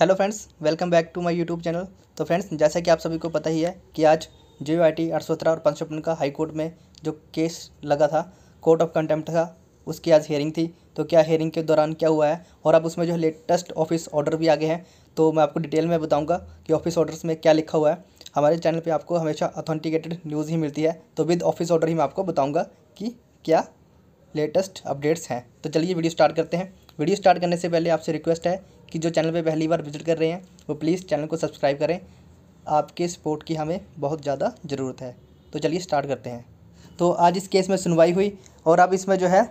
hello friends welcome back to my YouTube channel तो friends जैसा कि आप सभी को पता ही है कि आज जे आई टी और पंचपन का हाई कोर्ट में जो केस लगा था कोर्ट ऑफ कंटेम्प्ट का उसकी आज हेयरिंग थी तो क्या हेयरिंग के दौरान क्या हुआ है और अब उसमें जो लेटेस्ट ऑफिस ऑर्डर भी आ गए हैं तो मैं आपको डिटेल में बताऊँगा कि ऑफिस ऑर्डर्स में क्या लिखा हुआ है हमारे चैनल पर आपको हमेशा अथेंटिकेटेड न्यूज़ ही मिलती है तो विद ऑफिस ऑर्डर ही मैं आपको बताऊँगा कि क्या लेटेस्ट अपडेट्स हैं तो चलिए वीडियो स्टार्ट करते हैं वीडियो स्टार्ट करने से पहले आपसे रिक्वेस्ट है कि जो चैनल पे पहली बार विज़िट कर रहे हैं वो प्लीज़ चैनल को सब्सक्राइब करें आपके सपोर्ट की हमें बहुत ज़्यादा ज़रूरत है तो चलिए स्टार्ट करते हैं तो आज इस केस में सुनवाई हुई और अब इसमें जो है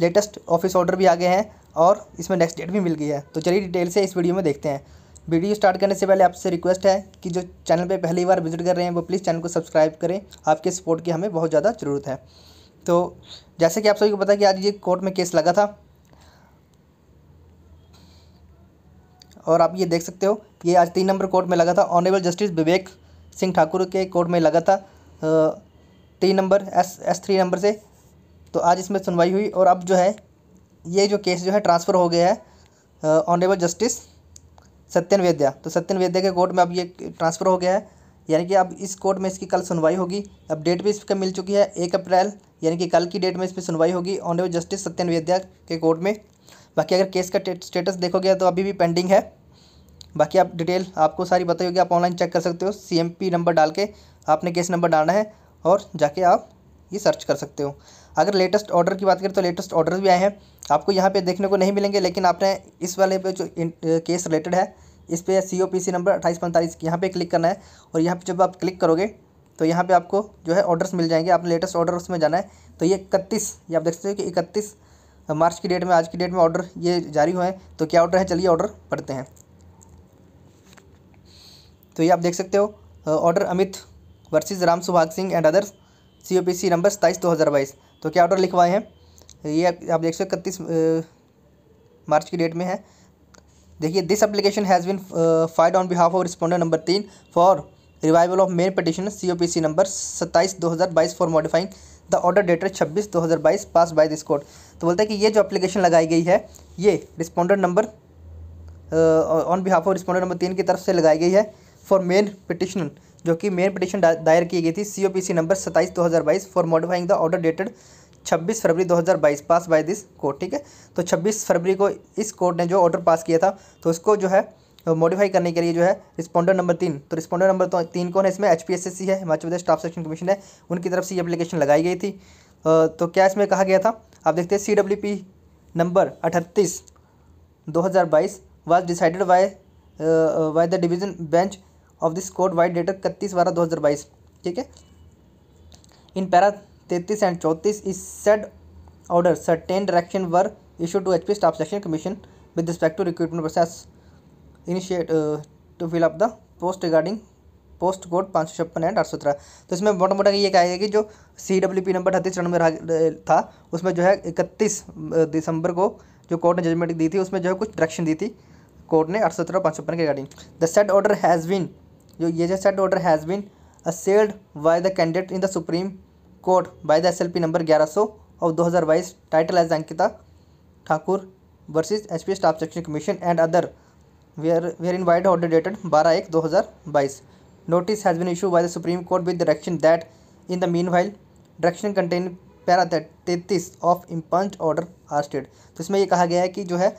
लेटेस्ट ऑफिस ऑर्डर भी आ गए हैं और इसमें नेक्स्ट डेट भी मिल गई है तो चलिए डिटेल से इस वीडियो में देखते हैं वीडियो स्टार्ट करने से पहले आपसे रिक्वेस्ट है कि जो चैनल पे पहली बार विजिट कर रहे हैं वो प्लीज़ चैनल को सब्सक्राइब करें आपके सपोर्ट की हमें बहुत ज़्यादा ज़रूरत है तो जैसे कि आप सभी को पता है कि आज ये कोर्ट में केस लगा था और आप ये देख सकते हो ये आज तीन नंबर कोर्ट में लगा था ऑनरेबल जस्टिस विवेक सिंह ठाकुर के कोर्ट में लगा था तीन number S S three number से तो आज इसमें सुनवाई हुई और अब जो है ये जो केस जो है ट्रांसफ़र हो गया है ऑनरेबल जस्टिस सत्यन वेद्या तो सत्यन वेद्या के कोर्ट में अब ये ट्रांसफ़र हो गया है यानी कि अब इस कोर्ट में इसकी कल सुनवाई होगी अब डेट भी इसका मिल चुकी है एक अप्रैल यानी कि कल की डेट में इस पर सुनवाई होगी ऑनरेबल जस्टिस सत्यन वेद्या के कोर्ट में बाकी अगर केस का स्टेटस देखोगे तो अभी भी पेंडिंग है बाकी आप डिटेल आपको सारी बताई होगी आप ऑनलाइन चेक कर सकते हो सी नंबर डाल के आपने केस नंबर डालना है और जाके आप ये सर्च कर सकते हो अगर लेटेस्ट ऑर्डर की बात करें तो लेटेस्ट ऑर्डर भी आए हैं आपको यहाँ पे देखने को नहीं मिलेंगे लेकिन आपने इस वाले पे जो केस रिलेटेड है इस पर सी ओ पी सी नंबर अट्ठाईस पैंतालीस यहाँ पर क्लिक करना है और यहाँ पे जब आप क्लिक करोगे तो यहाँ पे आपको जो है ऑर्डर्स मिल जाएंगे आपने लेटेस्ट ऑर्डर उसमें जाना है तो ये इकतीस ये आप देख सकते हो कि इकतीस मार्च की डेट में आज की डेट में ऑर्डर ये जारी हुए हैं तो क्या ऑर्डर है चलिए ऑर्डर पढ़ते हैं तो ये आप देख सकते हो order Amit versus Ram Subhag Singh and others C O P C number सताईस दो हज़ार बाईस तो क्या ऑर्डर लिखवाए हैं ये आप देख सकते हो इकतीस मार्च की डेट में है देखिए this application has been filed on behalf of respondent number तीन for revival of main petition C O P C number सत्ताईस दो हज़ार बाईस for modifying the order dated छब्बीस दो हज़ार बाईस पास बाय दिस कोर्ट तो बोलता है कि ये जो एप्लीकेशन लगाई गई है ये respondent number on behalf of respondent number तीन की तरफ से लगाई गई है फॉर मेन पिटिशन जो कि मेन पिटिशन दायर की गई थी सी नंबर सत्ताईस दो हज़ार बाईस for modifying the order dated छब्बीस फरवरी दो हज़ार बाईस पास बाय दिस कोर्ट ठीक है तो छब्बीस फरवरी को इस कोर्ट ने जो ऑर्डर पास किया था तो उसको जो है मॉडिफाई करने के लिए जो है रिस्पॉन्डर नंबर तीन तो रिस्पॉन्डर नंबर तो तीन कौन है इसमें एच है Himachal Pradesh staff section commission है उनकी तरफ से ये अप्लीकेशन लगाई गई थी तो क्या इसमें कहा गया था आप देखते हैं सी नंबर अठतीस दो हज़ार बाईस was decided by by the division bench of this court vide dated इकतीस बारह दो हज़ार बाईस ठीक है इन पैरा तैतीस एंड चौंतीस is said order certain direction were issue to H P staff selection commission with respect to recruitment process initiate to fill up the post regarding post code पाँच सौ छप्पन एंड आठ सौ तेरह तो इसमें मोटा मोटा ये कहा गया कि जो सी डब्ल्यू पी नंबर अड़तीस चरण में था उसमें जो है इकतीस दिसंबर को जो कोर्ट ने जजमेंट दी थी उसमें जो है कुछ डायरेक्शन दी थी कोर्ट ने आठ सौ सत्रह पाँच सौ छप्पन के regarding the said order has been जो ये जो said order has been assailed by the candidate in the supreme court by the S L P number ग्यारह 1100 और बाईस title as Ankita Thakur H P staff section commission and other where where in vide order dated बारह एक दो हज़ार बाईस notice has been issue by the supreme court with direction that in the mean meanwhile direction contain para that तैतीस of impugned order stayed तो इसमें ये कहा गया है कि जो है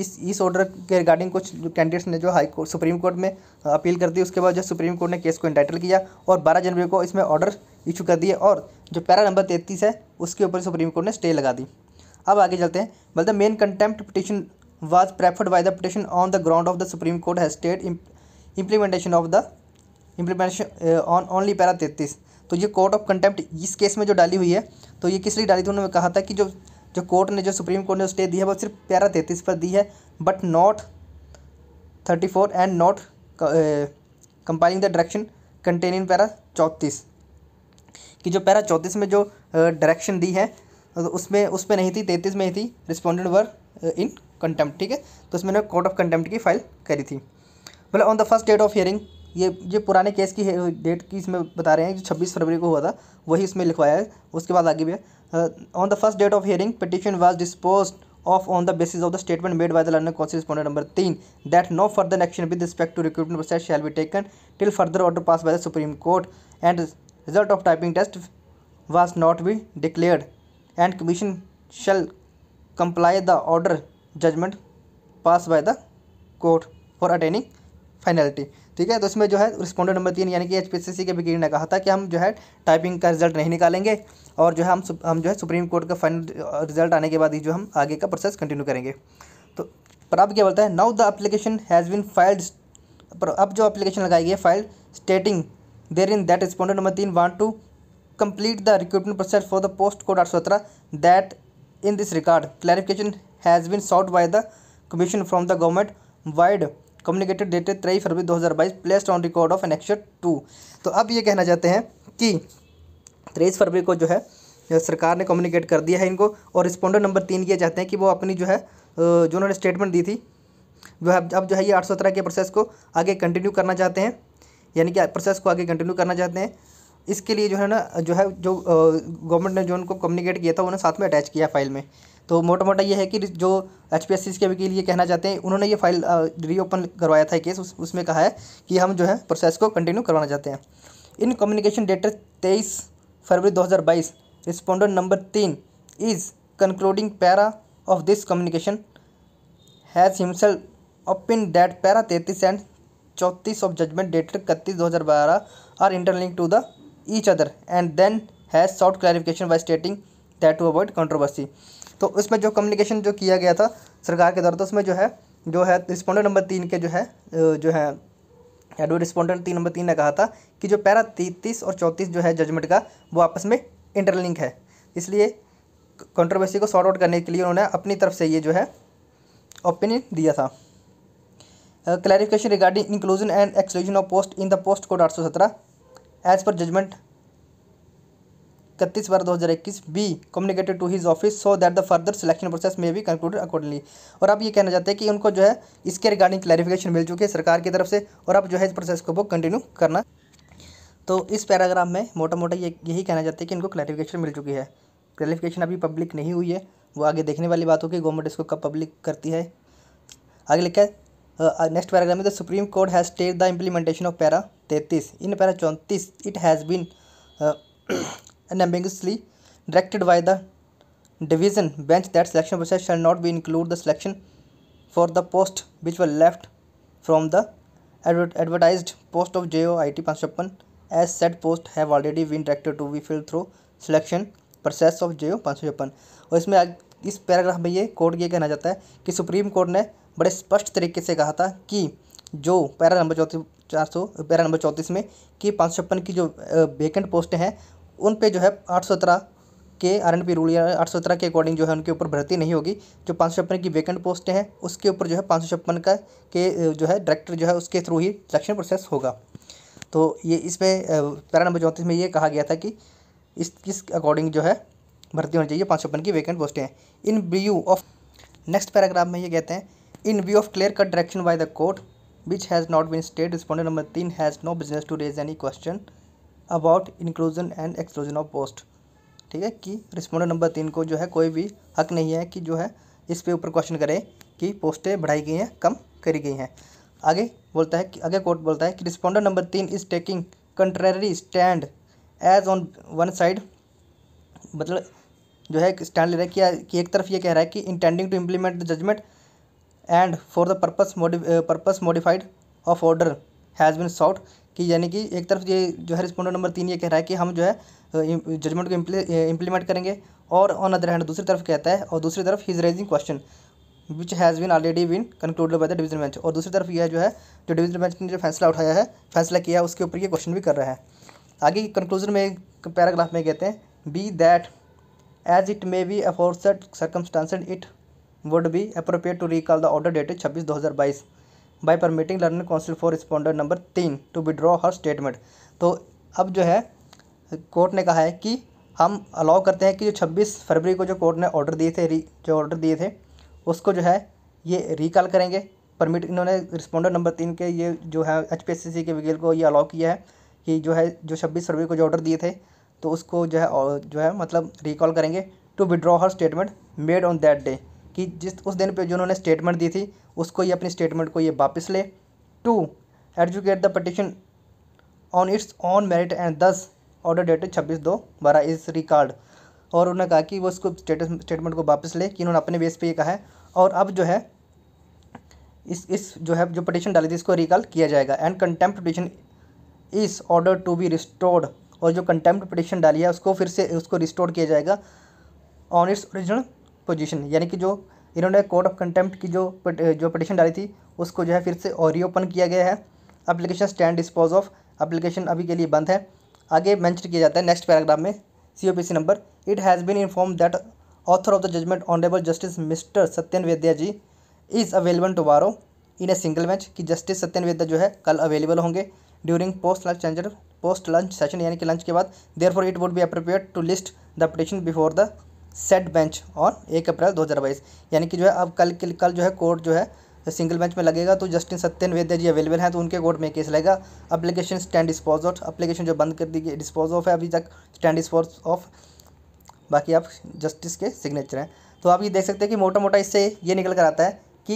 इस इस ऑर्डर के रिगार्डिंग कुछ कैंडिडेट्स ने जो हाई कोर्ट सुप्रीम कोर्ट में अपील कर दी उसके बाद जो सुप्रीम कोर्ट ने केस को इंटाइटल किया और बारह जनवरी को इसमें ऑर्डर इशू कर दिए और जो पैरा नंबर तैंतीस है उसके ऊपर सुप्रीम कोर्ट ने स्टे लगा दी अब आगे चलते हैं but the main contempt petition was preferred by the petition on the ground of the supreme court has stayed implementation of the implementation on only para तैंतीस तो ये कोर्ट ऑफ कंटेम्प्ट इस केस में जो डाली हुई है तो ये किस लिए डाली थी उन्होंने कहा था कि जो जो कोर्ट ने जो सुप्रीम कोर्ट ने स्टे दी है वो सिर्फ पैरा तैंतीस पर दी है but not thirty four and not complying the direction contain in para चौंतीस कि जो पैरा चौंतीस में जो डायरेक्शन uh, दी है तो उसमें उसमें नहीं थी तैंतीस में ही थी रिस्पॉन्डेंट वर इन कंटेम्प्ट ठीक है तो उसमें मैंने कोर्ट ऑफ कंटेम्प्ट की फाइल करी थी मतलब on the first date of hearing ये ये पुराने केस की डेट uh, की इसमें बता रहे हैं जो छब्बीस फरवरी को हुआ था वही इसमें लिखवाया है उसके बाद आगे भी है uh, on the first date of hearing petition was disposed of on the basis of the statement made by the learner council respondent number 3 that no further action with respect to recruitment process shall be taken till further order passed by the supreme court and result of typing test was not be declared and commission shall comply the order judgment passed by the court for attaining finality ठीक है तो इसमें जो है respondent number तीन यानी कि H के वकील ने कहा था कि हम जो है टाइपिंग का रिजल्ट नहीं निकालेंगे और जो है हम हम जो है सुप्रीम कोर्ट का फाइनल रिजल्ट आने के बाद ही जो हम आगे का प्रोसेस कंटिन्यू करेंगे तो पर अब क्या बोलता है now the application has been filed पर अब जो अप्लीकेशन लगाई गई है file stating there in that respondent number तीन want to complete the recruitment process for the post code आठ that in this record clarification has been sought by the commission from the government vide communicated dated तेईस फरवरी 2022 placed on record of annexation two तो अब ये कहना चाहते हैं कि तेईस फरवरी को जो है सरकार ने कम्युनिकेट कर दिया है इनको और रिस्पोंडर नंबर तीन ये चाहते हैं कि वो अपनी जो है जो उन्होंने स्टेटमेंट दी थी वह अब जो है ये आठ सौ के प्रोसेस को आगे कंटिन्यू करना चाहते हैं यानी कि प्रोसेस को आगे कंटिन्यू करना चाहते हैं इसके लिए जो है ना जो है जो गवर्नमेंट ने जो उनको कम्युनिकेट किया था उन्होंने साथ में अटैच किया फाइल में तो मोटा मोटा ये है कि जो एच पी एस सी के लिए कहना चाहते हैं उन्होंने ये फाइल रीओपन करवाया था केस उस, उसमें कहा है कि हम जो है प्रोसेस को कंटिन्यू करवाना चाहते हैं इन कम्युनिकेशन डेटेड तेईस फरवरी 2022 रिस्पोंडेंट नंबर तीन is concluding para of this communication has himself opine that para तैतीस एंड चौंतीस ऑफ जजमेंट डेटेड इकतीस दो हज़ार बारह are interlink to the each other and then has sought clarification by stating that to avoid controversy तो उसमें जो communication जो किया गया था सरकार के द्वारा तो उसमें जो है जो है रिस्पोंडेंट नंबर तीन के जो है जो है एडवो रिस्पोंडेंट तीन नंबर तीन ने कहा था कि जो पैरा तैतीस और चौंतीस जो है जजमेंट का वो आपस में इंटरलिंक है इसलिए कंट्रोवर्सी को सॉर्ट आउट करने के लिए उन्होंने अपनी तरफ से ये जो है ओपिनियन दिया था clarification regarding inclusion and exclusion of post in the post code आठ सौ सत्रह एज पर जजमेंट इकतीस बारह दो हज़ार इक्कीस be communicated to his office so that the further selection process में भी कंक्लूडेड अकॉर्डिंगली और आप ये कहना चाहते हैं कि उनको जो है इसके रिगार्डिंग क्लैरिफिकेशन मिल चुकी है सरकार की तरफ से और अब जो है इस प्रोसेस को वो कंटिन्यू करना तो इस पैराग्राफ में मोटा मोटा ये यही कहना चाहते हैं कि इनको क्लैरिफिकेशन मिल चुकी है क्लैरिफिकेशन अभी पब्लिक नहीं हुई है वो आगे देखने वाली बात होगी गवर्नमेंट इसको कब पब्लिक करती है आगे लिखा है नेक्स्ट पैराग्राफ में the supreme court has state the implementation of para तैंतीस इन पैरा चौंतीस it has been unambiguously directed by the division bench that selection process shall not be include the selection for the post which were left from the advertised post of JOIT Panchappan as said post have already been directed to be filled through selection process of JO Panchappan और इसमें इस paragraph में ये court ये कहना चाहता है कि सुप्रीम कोर्ट ने बड़े स्पष्ट तरीके से कहा था कि जो पैरा नंबर चौंतीस चार सौ पैरा नंबर चौंतीस में कि पाँच छप्पन की जो वेकेंट पोस्टें हैं उन पे जो है आठ सौ सत्रह के आर एन पी रूल या आठ सौ सत्रह के अकॉर्डिंग जो है उनके ऊपर भर्ती नहीं होगी जो पाँच सौ छप्पन की वैकेंट पोस्टें हैं उसके ऊपर जो है पाँच सौ छप्पन का के जो है डायरेक्टर जो है उसके थ्रू ही सिलेक्शन प्रोसेस होगा तो ये इसमें पैरा नंबर चौंतीस में ये कहा गया था कि इस किस अकॉर्डिंग जो है भर्ती होनी चाहिए पाँच सौ छप्पन की वैकेंट पोस्टें हैं in view of next paragraph में ये कहते हैं in view of clear cut direction by the court which has not been state respondent number तीन has no business to raise any question about inclusion and exclusion of post ठीक है कि respondent number तीन को जो है कोई भी हक नहीं है कि जो है इस पे ऊपर क्वेश्चन करे कि पोस्टें बढ़ाई गई हैं कम करी गई हैं आगे बोलता है कि आगे कोर्ट बोलता है कि रिस्पोंडेंट नंबर तीन is taking contrary stand as on one side मतलब जो है स्टैंड ले रहा है कि एक तरफ ये कह रहा है कि intending to implement the judgement and for the मोडि purpose modified of order has been sought कि यानी कि एक तरफ ये जो है रिस्पोंडेंट नंबर तीन ये कह रहा है कि हम जो है जजमेंट को इम्प्लीमेंट करेंगे और ऑन अदर हैंड दूसरी तरफ कहता है और दूसरी तरफ his raising question which has been already been concluded by the division bench और दूसरी तरफ यह जो है जो डिवीजन बेंच ने जो फैसला उठाया है फैसला किया है उसके ऊपर ये क्वेश्चन भी कर रहा है आगे कंक्लूजन में एक पैराग्राफ में कहते हैं be that as it may be aforesaid circumstance it would be appropriate to recall the order dated छब्बीस दो हज़ार बाईस by permitting learned counsel for respondent number तीन टू विड्रॉ हर स्टेटमेंट तो अब जो है कोर्ट ने कहा है कि हम अलाउ करते हैं कि जो 26 फरवरी को जो कोर्ट ने ऑर्डर दिए थे जो ऑर्डर दिए थे उसको जो है ये रिकॉल करेंगे परमिट इन्होंने रिस्पॉन्डर नंबर तीन के ये जो है एच के वकील को ये अलाउ किया है कि जो है जो छब्बीस फरवरी को जो ऑर्डर दिए थे तो उसको जो है जो है मतलब रिकॉल करेंगे to withdraw her statement made on that day कि जिस उस दिन पे जो उन्होंने स्टेटमेंट दी थी उसको ये अपनी स्टेटमेंट को ये वापस ले to adjudicate the petition on its on merit and this order dated छब्बीस दो बारह इज रिकॉर्ड और उन्होंने कहा कि वो उसको स्टेटस स्टेटमेंट को वापस ले कि उन्होंने अपने बेस पे ये कहा है और अब जो है इस इस जो है जो पटिशन डाली थी इसको रिकॉल किया जाएगा एंड कंटेम्प्ट पटिशन इस ऑर्डर टू बी रिस्टोर्ड और जो कंटेम्प्ट पटिशन डाली है उसको फिर से उसको रिस्टोर किया जाएगा ऑन इट्स ओरिजिनल पोजीशन यानी कि जो इन्होंने कोर्ट ऑफ कंटेम्प्ट की जो जो पटिशन डाली थी उसको जो है फिर से और रीओपन किया गया है application stand dispose of application अभी के लिए बंद है आगे मैंशन किया जाता है नेक्स्ट पैराग्राफ में C number it has been inform that author of the judgement honourable justice mister Satyan Vedya ji is available tomorrow in a single bench कि जस्टिस सत्यन वेद्या जो है कल अवेलेबल होंगे during post lunch changer post lunch session यानी कि lunch के बाद therefore it would be appropriate to list the petition before the set bench और एक अप्रैल 2022 यानी कि जो है अब कल कल जो है कोर्ट जो है सिंगल बेंच में लगेगा तो जस्टिन सत्यनवेद्य जी अवेलेबल हैं तो उनके कोर्ट में केस लगेगा application stand dispose of application जो बंद कर दी गई डिस्पोज ऑफ है अभी तक स्टैंड डिस्पोज ऑफ बाकी आप जस्टिस के सिग्नेचर हैं तो आप ये देख सकते हैं कि मोटा मोटा इससे ये निकल कर आता है कि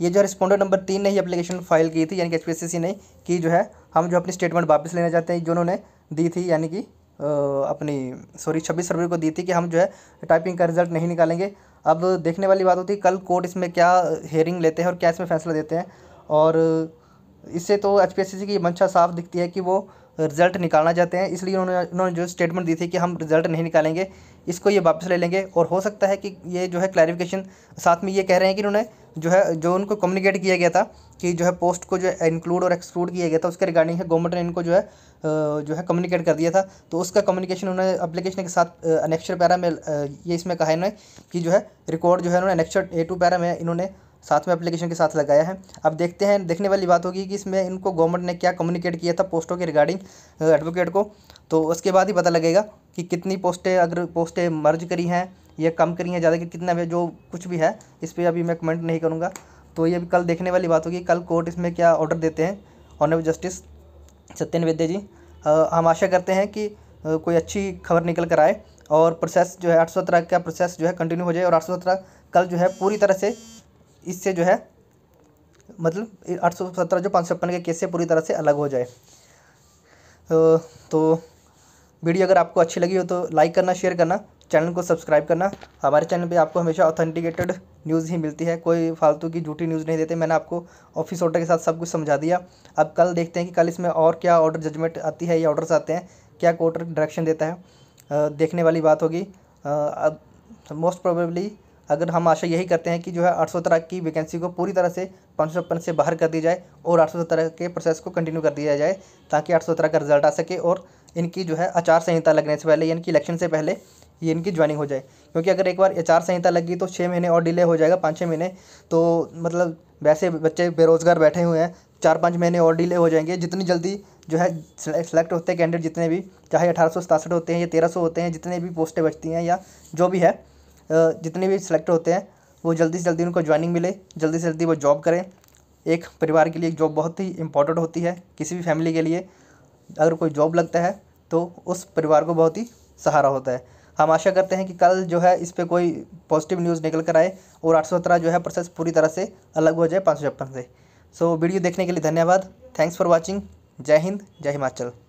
ये जो है रिस्पॉन्डर नंबर तीन ने ही अप्लीकेशन फाइल की थी यानी कि एच ने कि जो है हम जो अपनी स्टेटमेंट वापस लेना चाहते हैं जो उन्होंने दी थी यानी कि अपनी सॉरी छब्बीस फरवरी को दी थी कि हम जो है टाइपिंग का रिजल्ट नहीं निकालेंगे अब देखने वाली बात होती है कल कोर्ट इसमें क्या हेयरिंग लेते हैं और क्या इसमें फैसला देते हैं और इससे तो एच की मंशा साफ दिखती है कि वो रिज़ल्ट निकालना चाहते हैं इसलिए उन्होंने उन्होंने जो स्टेटमेंट दी थी कि हम रिज़ल्ट नहीं निकालेंगे इसको ये वापस ले लेंगे और हो सकता है कि ये जो है क्लैरिफिकेशन साथ में ये कह रहे हैं कि उन्होंने जो है जो उनको कम्युनिकेट किया गया था कि जो है पोस्ट को जो है इंक्लूड और एक्सक्लूड किया गया था उसके रिगार्डिंग है गवर्नमेंट ने इनको जो है जो है कम्युनिकेट कर दिया था तो उसका कम्युनिकेशन उन्होंने अपलिकेशन के साथ अनेक्चर पैरा में ये इसमें कहा इन्होंने कि जो है रिकॉर्ड जो है उन्होंने अनेक्चर ए टू पैरा में इन्होंने साथ में एप्लीकेशन के साथ लगाया है अब देखते हैं देखने वाली बात होगी कि इसमें इनको गवर्नमेंट ने क्या कम्युनिकेट किया था पोस्टों के रिगार्डिंग एडवोकेट को तो उसके बाद ही पता लगेगा कि कितनी पोस्टें अगर पोस्टें मर्ज करी हैं या कम करी हैं ज़्यादा कि कितना जो कुछ भी है इस पर अभी मैं कमेंट नहीं करूँगा तो ये कल देखने वाली बात होगी कल कोर्ट इसमें क्या ऑर्डर देते हैं ऑनरेबल जस्टिस सत्यन वेद्य जी हम आशा करते हैं कि कोई अच्छी खबर निकल कर आए और प्रोसेस जो है आठ सौ का प्रोसेस जो है कंटिन्यू हो जाए और आठ सौ कल जो है पूरी तरह से इससे जो है मतलब आठ सौ सत्रह जो पाँच सौ छप्पन के केस से पूरी तरह से अलग हो जाए तो, वीडियो अगर आपको अच्छी लगी हो तो लाइक करना शेयर करना चैनल को सब्सक्राइब करना हमारे चैनल पे आपको हमेशा ऑथेंटिकेटेड न्यूज़ ही मिलती है कोई फालतू की झूठी न्यूज़ नहीं देते मैंने आपको ऑफिस ऑर्डर के साथ सब कुछ समझा दिया अब कल देखते हैं कि कल इसमें और क्या ऑर्डर जजमेंट आती है या ऑर्डर्स आते हैं क्या कोर्ट डायरेक्शन देता है देखने वाली बात होगी अब मोस्ट प्रोबेबली अगर हम आशा यही करते हैं कि जो है आठ सौ तरह की वैकेंसी को पूरी तरह से पाँच सौ छप्पन से बाहर कर दी जाए और आठ सौ तरह के प्रोसेस को कंटिन्यू कर दिया जाए ताकि आठ सौ तरह का रिजल्ट आ सके और इनकी जो है आचार संहिता लगने से पहले यानी कि इलेक्शन से पहले ये इनकी ज्वाइनिंग हो जाए क्योंकि अगर एक बार आचार संहिता लगी तो छः महीने और डिले हो जाएगा पाँच छः महीने तो मतलब वैसे बच्चे बेरोज़गार बैठे हुए हैं चार पाँच महीने और डिले हो जाएंगे जितनी जल्दी जो है सेलेक्ट होते हैं कैंडिडेट जितने भी चाहे अठारह होते हैं या तेरह होते हैं जितने भी पोस्टें बचती हैं या जो भी है जितने भी सेलेक्ट होते हैं वो जल्दी से जल्दी उनको ज्वाइनिंग मिले जल्दी से जल्दी वो जॉब करें एक परिवार के लिए जॉब बहुत ही इम्पोर्टेंट होती है किसी भी फैमिली के लिए अगर कोई जॉब लगता है तो उस परिवार को बहुत ही सहारा होता है हम आशा करते हैं कि कल जो है इस पर कोई पॉजिटिव न्यूज़ निकल कर आए और आठ जो है प्रोसेस पूरी तरह से अलग हो जाए पाँच से सो वीडियो देखने के लिए धन्यवाद थैंक्स फॉर वॉचिंग जय हिंद जय हिमाचल